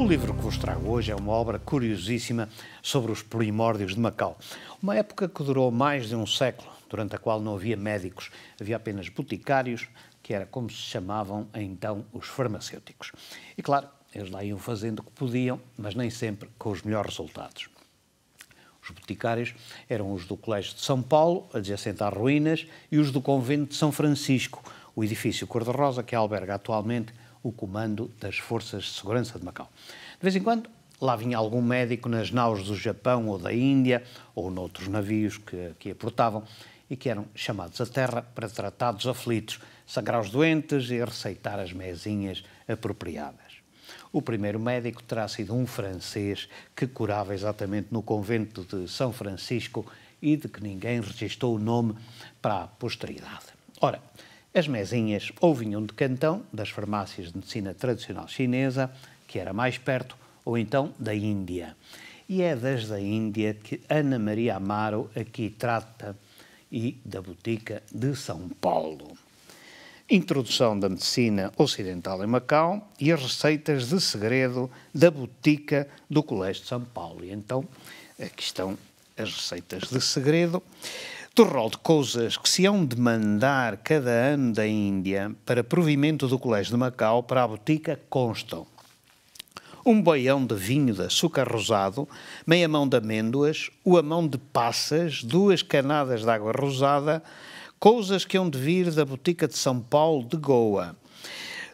O livro que vos trago hoje é uma obra curiosíssima sobre os primórdios de Macau. Uma época que durou mais de um século, durante a qual não havia médicos, havia apenas boticários, que era como se chamavam então os farmacêuticos. E claro, eles lá iam fazendo o que podiam, mas nem sempre com os melhores resultados. Os boticários eram os do Colégio de São Paulo, adjacente às ruínas, e os do Convento de São Francisco, o edifício cor-de-rosa que alberga atualmente o comando das Forças de Segurança de Macau. De vez em quando, lá vinha algum médico nas naus do Japão ou da Índia, ou noutros navios que, que aportavam, e que eram chamados à terra para tratar dos aflitos, sangrar os doentes e receitar as mesinhas apropriadas. O primeiro médico terá sido um francês que curava exatamente no convento de São Francisco e de que ninguém registou o nome para a posteridade. Ora, as mesinhas ou vinham de Cantão, das farmácias de medicina tradicional chinesa, que era mais perto, ou então da Índia. E é das da Índia que Ana Maria Amaro aqui trata e da botica de São Paulo. Introdução da medicina ocidental em Macau e as receitas de segredo da botica do Colégio de São Paulo. E então, aqui estão as receitas de segredo torral de coisas que se hão de mandar cada ano da Índia para provimento do Colégio de Macau para a botica constam um boião de vinho de açúcar rosado, meia mão de amêndoas, uma mão de passas, duas canadas de água rosada, coisas que hão de vir da botica de São Paulo de Goa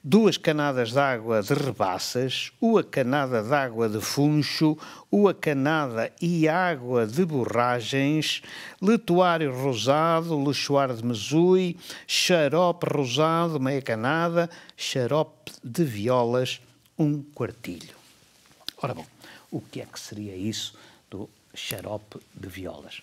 duas canadas d'água de Rebaças, uma canada d'água de Funcho, uma canada e água de Borragens, Letuário Rosado, Lixoar de Mesui, Xarope Rosado, meia canada, Xarope de Violas, um quartilho. Ora bom, o que é que seria isso do xarope de violas?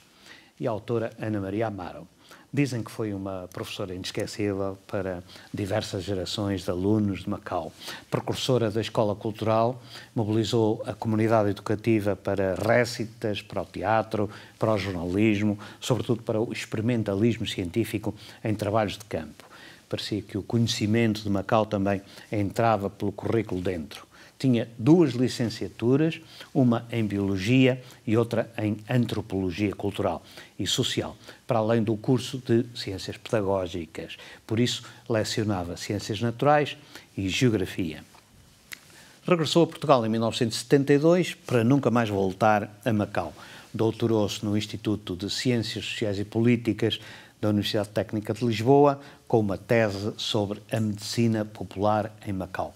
e a autora Ana Maria Amaro. Dizem que foi uma professora inesquecível para diversas gerações de alunos de Macau. Precursora da escola cultural, mobilizou a comunidade educativa para récitas, para o teatro, para o jornalismo, sobretudo para o experimentalismo científico em trabalhos de campo. Parecia que o conhecimento de Macau também entrava pelo currículo dentro tinha duas licenciaturas, uma em Biologia e outra em Antropologia Cultural e Social, para além do curso de Ciências Pedagógicas. Por isso, lecionava Ciências Naturais e Geografia. Regressou a Portugal em 1972 para nunca mais voltar a Macau. Doutorou-se no Instituto de Ciências Sociais e Políticas da Universidade Técnica de Lisboa, com uma tese sobre a medicina popular em Macau.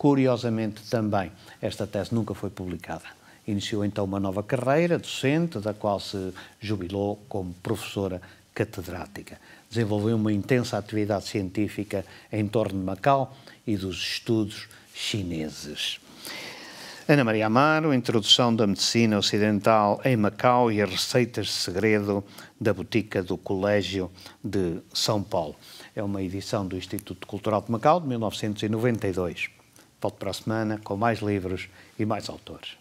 Curiosamente também, esta tese nunca foi publicada. Iniciou então uma nova carreira docente, da qual se jubilou como professora catedrática. Desenvolveu uma intensa atividade científica em torno de Macau e dos estudos chineses. Ana Maria Amaro, Introdução da Medicina Ocidental em Macau e as Receitas de Segredo da Botica do Colégio de São Paulo. É uma edição do Instituto Cultural de Macau de 1992. Volto para a semana com mais livros e mais autores.